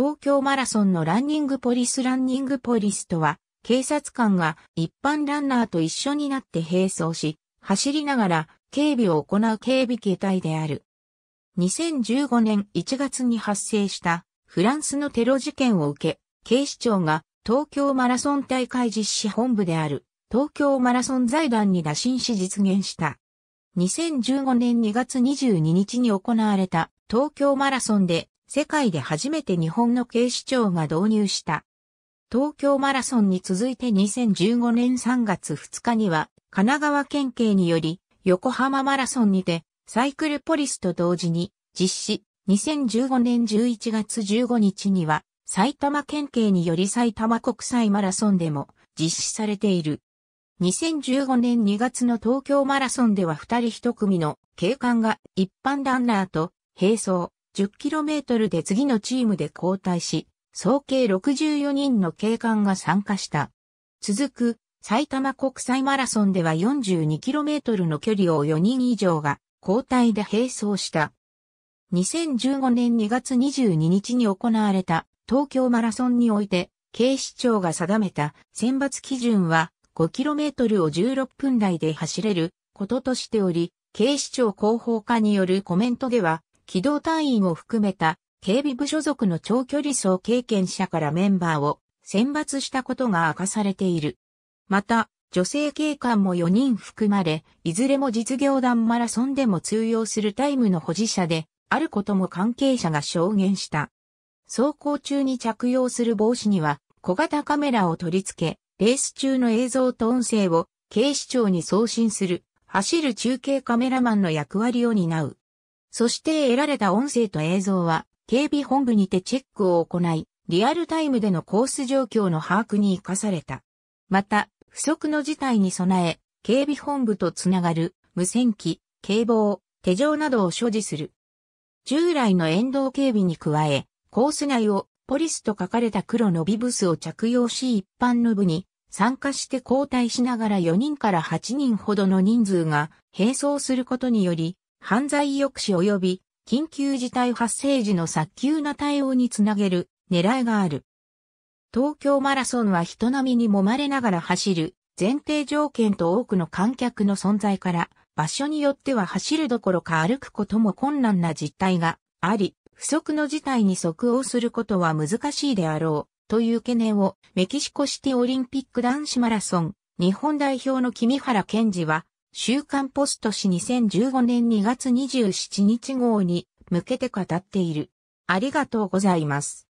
東京マラソンのランニングポリスランニングポリスとは、警察官が一般ランナーと一緒になって並走し、走りながら警備を行う警備形態である。2015年1月に発生したフランスのテロ事件を受け、警視庁が東京マラソン大会実施本部である東京マラソン財団に打診し実現した。2015年2月22日に行われた東京マラソンで世界で初めて日本の警視庁が導入した。東京マラソンに続いて2015年3月2日には、神奈川県警により、横浜マラソンにて、サイクルポリスと同時に実施、2015年11月15日には、埼玉県警により埼玉国際マラソンでも実施されている。2015年2月の東京マラソンでは2人1組の警官が一般ランナーと並走。10km で次のチームで交代し、総計64人の警官が参加した。続く、埼玉国際マラソンでは 42km の距離を4人以上が交代で並走した。2015年2月22日に行われた東京マラソンにおいて、警視庁が定めた選抜基準は 5km を16分台で走れることとしており、警視庁広報課によるコメントでは、機動隊員を含めた警備部所属の長距離走経験者からメンバーを選抜したことが明かされている。また、女性警官も4人含まれ、いずれも実業団マラソンでも通用するタイムの保持者で、あることも関係者が証言した。走行中に着用する帽子には小型カメラを取り付け、レース中の映像と音声を警視庁に送信する走る中継カメラマンの役割を担う。そして得られた音声と映像は、警備本部にてチェックを行い、リアルタイムでのコース状況の把握に活かされた。また、不測の事態に備え、警備本部とつながる、無線機、警棒、手錠などを所持する。従来の沿道警備に加え、コース内をポリスと書かれた黒のビブスを着用し一般の部に参加して交代しながら4人から8人ほどの人数が並走することにより、犯罪抑止及び緊急事態発生時の早急な対応につなげる狙いがある。東京マラソンは人並みに揉まれながら走る前提条件と多くの観客の存在から場所によっては走るどころか歩くことも困難な実態があり、不測の事態に即応することは難しいであろうという懸念をメキシコシティオリンピック男子マラソン日本代表の君原健二は週刊ポスト紙2015年2月27日号に向けて語っている。ありがとうございます。